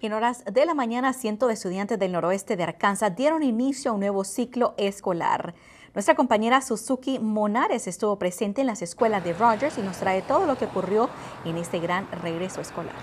En horas de la mañana, cientos de estudiantes del noroeste de Arkansas dieron inicio a un nuevo ciclo escolar. Nuestra compañera Suzuki Monares estuvo presente en las escuelas de Rogers y nos trae todo lo que ocurrió en este gran regreso escolar.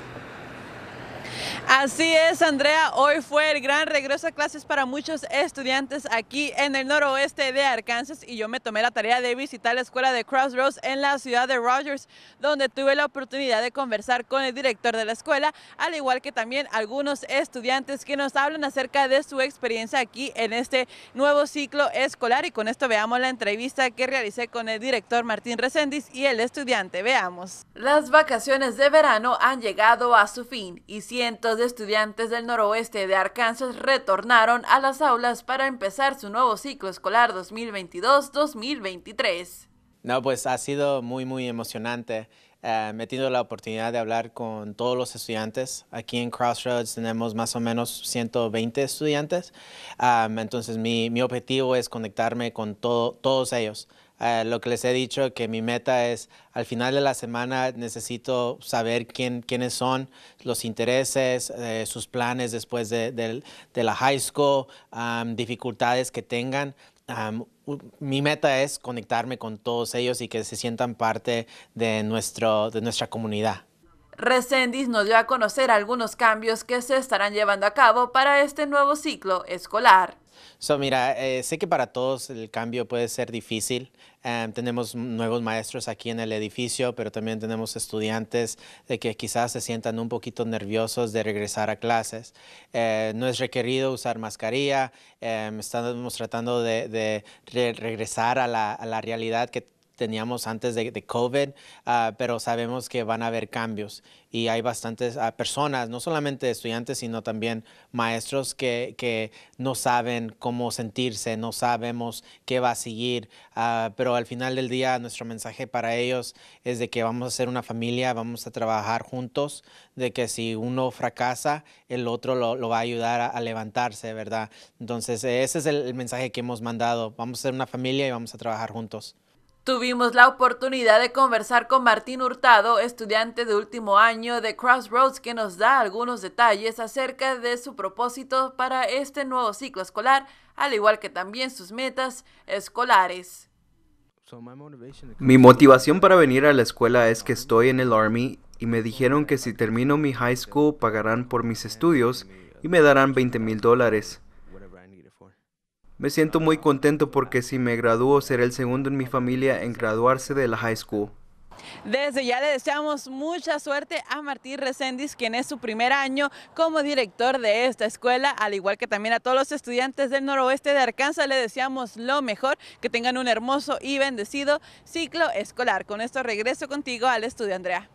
Así es, Andrea. Hoy fue el gran regreso a clases para muchos estudiantes aquí en el noroeste de Arkansas y yo me tomé la tarea de visitar la escuela de Crossroads en la ciudad de Rogers, donde tuve la oportunidad de conversar con el director de la escuela, al igual que también algunos estudiantes que nos hablan acerca de su experiencia aquí en este nuevo ciclo escolar y con esto veamos la entrevista que realicé con el director Martín Reséndiz y el estudiante. Veamos. Las vacaciones de verano han llegado a su fin y cientos de estudiantes del noroeste de Arkansas retornaron a las aulas para empezar su nuevo ciclo escolar 2022-2023. No, pues ha sido muy, muy emocionante. Eh, me he tenido la oportunidad de hablar con todos los estudiantes. Aquí en Crossroads tenemos más o menos 120 estudiantes. entonces mi, mi, objetivo es conectarme con todo, todos ellos. Eh, lo que les he dicho que mi meta es al final de la semana necesito saber quién, quiénes son, los intereses, eh, sus planes después de, de, la high school, dificultades que tengan mi meta es conectarme con todos ellos y que se sientan parte de, nuestro, de nuestra comunidad. Recendis nos dio a conocer algunos cambios que se estarán llevando a cabo para este nuevo ciclo escolar. So, mira, eh, sé que para todos el cambio puede ser difícil. Em, tenemos nuevos maestros aquí en el edificio, pero también tenemos estudiantes de que quizás se sientan un poquito nerviosos de regresar a clases. Eh, no es requerido usar mascarilla. Em, estamos tratando de, regresar a la, a la realidad que teníamos antes de, COVID, ah, pero sabemos que van a haber cambios y hay bastantes ah, personas, no solamente estudiantes, sino también maestros que, no saben cómo sentirse, no sabemos qué va a seguir, ah, pero al final del día nuestro mensaje para ellos es de que vamos a ser una familia, vamos a trabajar juntos, de que si uno fracasa, el otro lo, va a ayudar a, levantarse, ¿verdad? Entonces ese es el mensaje que hemos mandado, vamos a ser una familia y vamos a trabajar juntos. Tuvimos la oportunidad de conversar con Martín Hurtado, estudiante de último año de Crossroads, que nos da algunos detalles acerca de su propósito para este nuevo ciclo escolar, al igual que también sus metas escolares. Mi motivación para venir a la escuela es que estoy en el Army y me dijeron que si termino mi high school pagarán por mis estudios y me darán 20 mil dólares. Me siento muy contento porque si me gradúo seré el segundo en mi familia en graduarse de la high school. Desde ya le deseamos mucha suerte a Martín Reséndiz, quien es su primer año como director de esta escuela, al igual que también a todos los estudiantes del noroeste de Arkansas, le deseamos lo mejor, que tengan un hermoso y bendecido ciclo escolar. Con esto regreso contigo al estudio, Andrea.